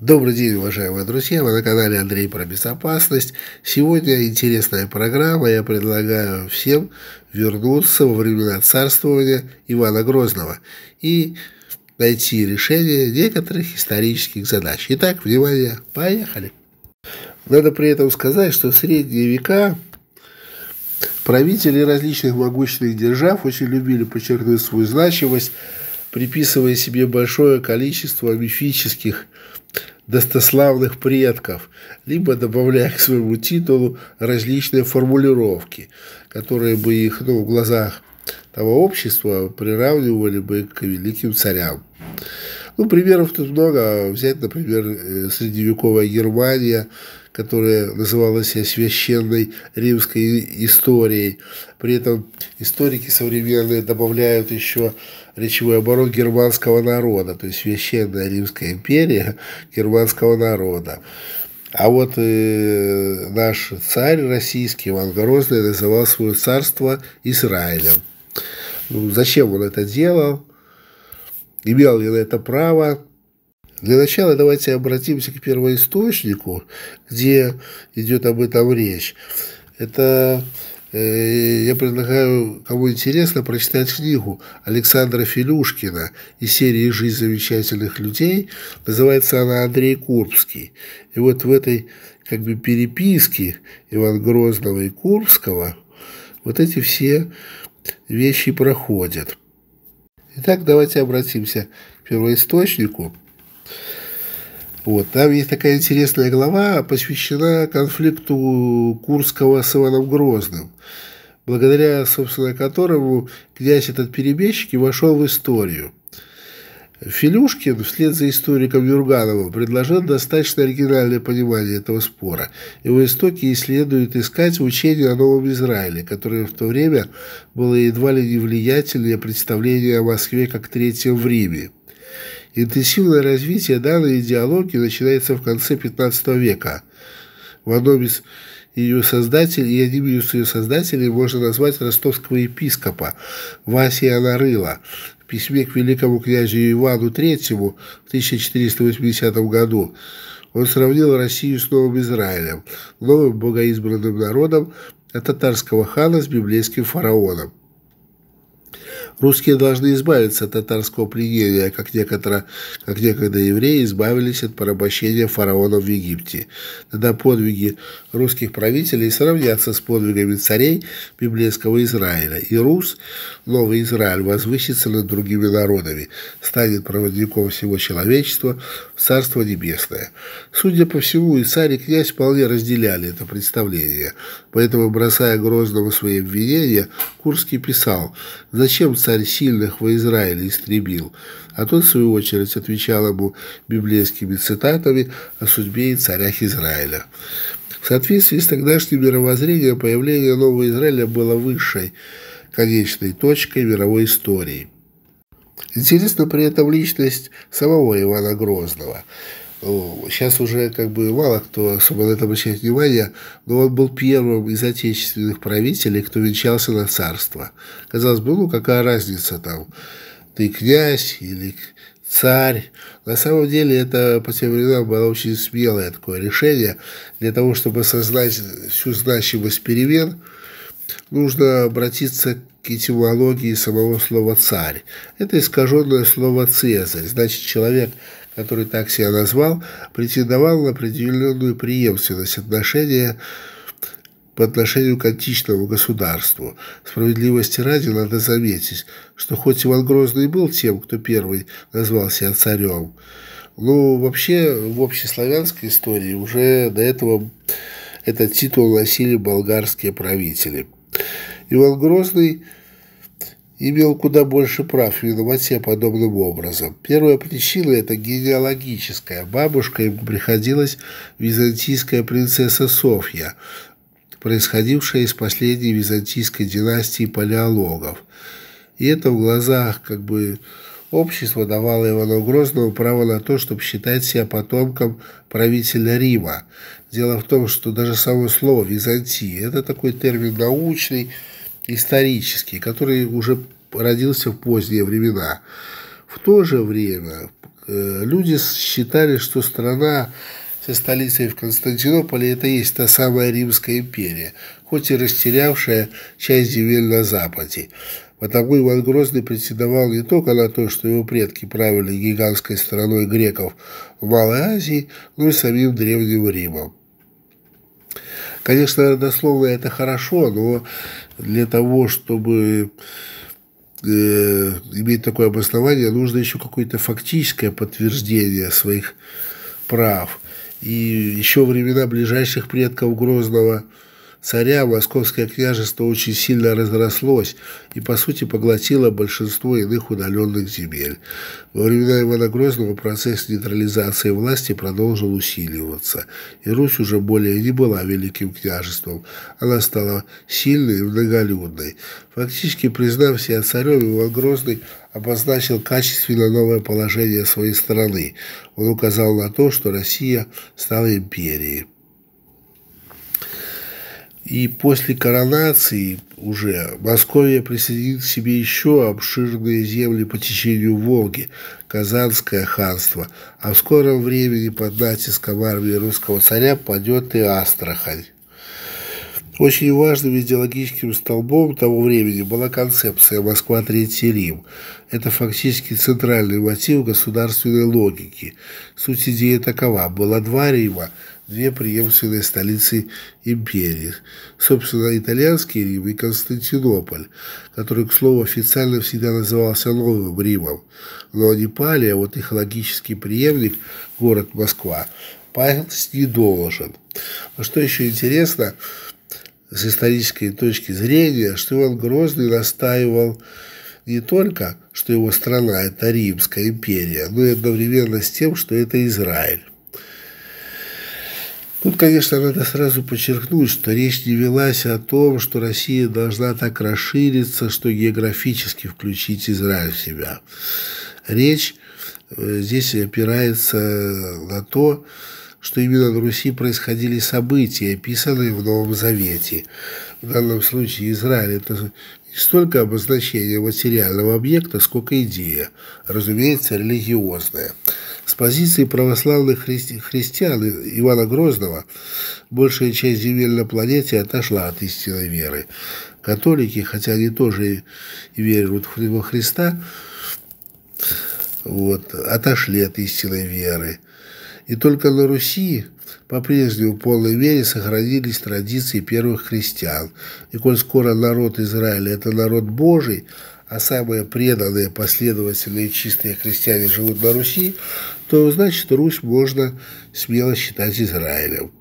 Добрый день, уважаемые друзья! Вы на канале Андрей про безопасность. Сегодня интересная программа. Я предлагаю всем вернуться во времена царствования Ивана Грозного и найти решение некоторых исторических задач. Итак, внимание, поехали! Надо при этом сказать, что в средние века правители различных могущественных держав очень любили подчеркнуть свою значимость, приписывая себе большое количество мифических достославных предков, либо добавляя к своему титулу различные формулировки, которые бы их ну, в глазах того общества приравнивали бы к великим царям. Ну, примеров тут много. Взять, например, э, средневековая Германия, которая называла себя священной римской историей. При этом историки современные добавляют еще речевой оборот германского народа, то есть священная Римская империя германского народа. А вот э, наш царь российский Иван Грозный называл свое царство Израилем. Ну, зачем он это делал? Имел ли на это право? Для начала давайте обратимся к первоисточнику, где идет об этом речь. Это Э, я предлагаю, кому интересно, прочитать книгу Александра Филюшкина из серии «Жизнь замечательных людей». Называется она «Андрей Курбский». И вот в этой как бы переписке Иван Грозного и Курбского вот эти все вещи проходят. Итак, давайте обратимся к первоисточнику. Вот, там есть такая интересная глава, посвящена конфликту Курского с Иваном Грозным, благодаря, собственно, которому князь этот перебежчик и вошел в историю. Филюшкин вслед за историком Юргановым предложил достаточно оригинальное понимание этого спора. Его истоки исследуют искать в учении о Новом Израиле, которое в то время было едва ли не влиятельнее представление о Москве как третьем в Риме. Интенсивное развитие данной идеологии начинается в конце XV века. В одном из ее создателей и одним из ее создателей можно назвать ростовского епископа Васия Нарыла в письме к великому князю Ивану III в 1480 году. Он сравнил Россию с Новым Израилем, новым богоизбранным народом, а татарского хана с библейским фараоном. Русские должны избавиться от татарского пленения, как, некоторо, как некогда евреи избавились от порабощения фараонов в Египте. Тогда подвиги русских правителей сравнятся с подвигами царей библейского Израиля. И Рус, новый Израиль, возвысится над другими народами, станет проводником всего человечества в Царство Небесное. Судя по всему, и царь, и князь вполне разделяли это представление. Поэтому, бросая грозного свои обвинения, Курский писал «Зачем царь царь сильных во Израиле истребил, а тот, в свою очередь, отвечал ему библейскими цитатами о судьбе и царях Израиля. В соответствии с тогдашним мировоззрением появление Нового Израиля было высшей конечной точкой мировой истории. Интересна при этом личность самого Ивана Грозного – Сейчас уже как бы мало кто особо на это обращает внимание, но он был первым из отечественных правителей, кто венчался на царство. Казалось бы, ну какая разница там, ты князь или царь. На самом деле это по тем временам было очень смелое такое решение. Для того, чтобы осознать всю значимость перемен, нужно обратиться к к этимологии самого слова «царь». Это искаженное слово «цезарь», значит, человек, который так себя назвал, претендовал на определенную преемственность отношения по отношению к античному государству. Справедливости ради надо заметить, что хоть Иван Грозный был тем, кто первый назвался царем, но вообще в общеславянской истории уже до этого этот титул носили болгарские правители. Иван Грозный – имел куда больше прав в виновате подобным образом. Первая причина – это генеалогическая. Бабушка ему приходилась византийская принцесса Софья, происходившая из последней византийской династии палеологов. И это в глазах как бы общества давало Ивану Грозному право на то, чтобы считать себя потомком правителя Рима. Дело в том, что даже само слово «Византия» – это такой термин научный, исторический, который уже родился в поздние времена. В то же время э, люди считали, что страна со столицей в Константинополе – это есть та самая Римская империя, хоть и растерявшая часть земель на Западе. Потому Иван Грозный претендовал не только на то, что его предки правили гигантской страной греков в Малой Азии, но и самим Древним Римом. Конечно, родословное – это хорошо, но для того, чтобы э, иметь такое обоснование, нужно еще какое-то фактическое подтверждение своих прав. И еще времена ближайших предков Грозного – царя Московское княжество очень сильно разрослось и, по сути, поглотило большинство иных удаленных земель. Во времена Ивана Грозного процесс нейтрализации власти продолжил усиливаться, и Русь уже более не была великим княжеством, она стала сильной и многолюдной. Фактически, признав себя царем, Иван Грозный обозначил качественно новое положение своей страны. Он указал на то, что Россия стала империей. И после коронации уже Московия присоединит к себе еще обширные земли по течению Волги, Казанское ханство, а в скором времени под натиском армии русского царя падет и Астрахань. Очень важным идеологическим столбом того времени была концепция «Москва – Третий Рим». Это фактически центральный мотив государственной логики. Суть идеи такова – было два Рима – две преемственные столицы империи. Собственно, итальянский Рим и Константинополь, который, к слову, официально всегда назывался Новым Римом. Но не пали, а вот их логический преемник, город Москва, пасть не должен. Но а что еще интересно, с исторической точки зрения, что Иван Грозный настаивал не только, что его страна – это Римская империя, но и одновременно с тем, что это Израиль. Тут, ну, конечно, надо сразу подчеркнуть, что речь не велась о том, что Россия должна так расшириться, что географически включить Израиль в себя. Речь э, здесь опирается на то, что именно на Руси происходили события, описанные в Новом Завете. В данном случае Израиль – это не столько обозначение материального объекта, сколько идея, разумеется, религиозная. С позиции православных христи христиан Ивана Грозного большая часть земель на планете отошла от истинной веры. Католики, хотя они тоже и верят во Христа, вот, отошли от истинной веры. И только на Руси по-прежнему в полной мере сохранились традиции первых христиан. И коль скоро народ Израиля – это народ Божий, а самые преданные, последовательные и чистые христиане живут на Руси, то, значит, Русь можно смело считать Израилем.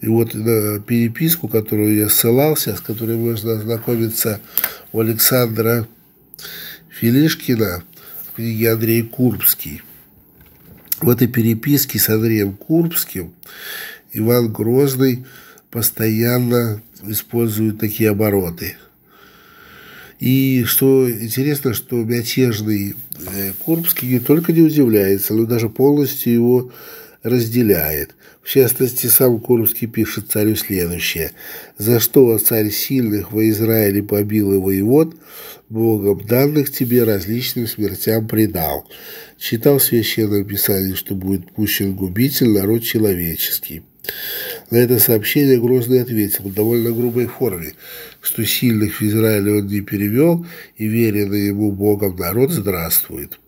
И вот переписку, которую я ссылался, с которой можно ознакомиться у Александра Филишкина в книге Андрей Курбский – в этой переписке с Андреем Курбским Иван Грозный постоянно использует такие обороты. И что интересно, что мятежный э, Курбский не только не удивляется, но даже полностью его разделяет. В частности, сам Куровский пишет царю следующее. «За что царь сильных во Израиле побил и воевод, Богом данных тебе различным смертям предал». Читал священное писание, что будет пущен губитель народ человеческий. На это сообщение Грозный ответил в довольно грубой форме, что сильных в Израиле он не перевел, и веренный ему Богом народ здравствует.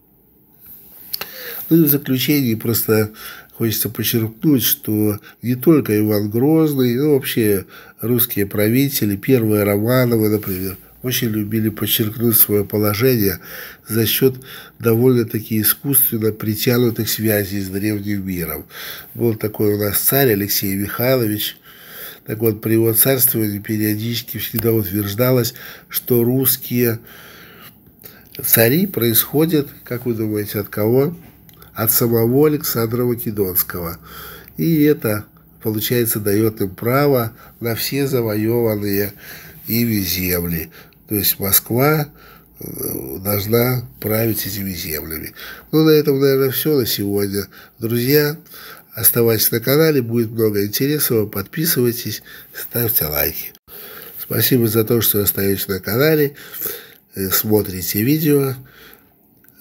Ну и в заключении просто Хочется подчеркнуть, что не только Иван Грозный, но вообще русские правители, первые Романовы, например, очень любили подчеркнуть свое положение за счет довольно-таки искусственно притянутых связей с древним миром. Был такой у нас царь Алексей Михайлович. Так вот, при его царствовании периодически всегда утверждалось, что русские цари происходят, как вы думаете, от кого? от самого Александра Македонского. И это, получается, дает им право на все завоеванные ими земли. То есть Москва э, должна править этими землями. Ну, на этом, наверное, все на сегодня. Друзья, оставайтесь на канале, будет много интересного. Подписывайтесь, ставьте лайки. Спасибо за то, что остаетесь на канале, э, смотрите видео.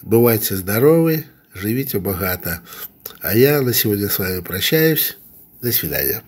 Бывайте здоровы живите богато. А я на сегодня с вами прощаюсь. До свидания.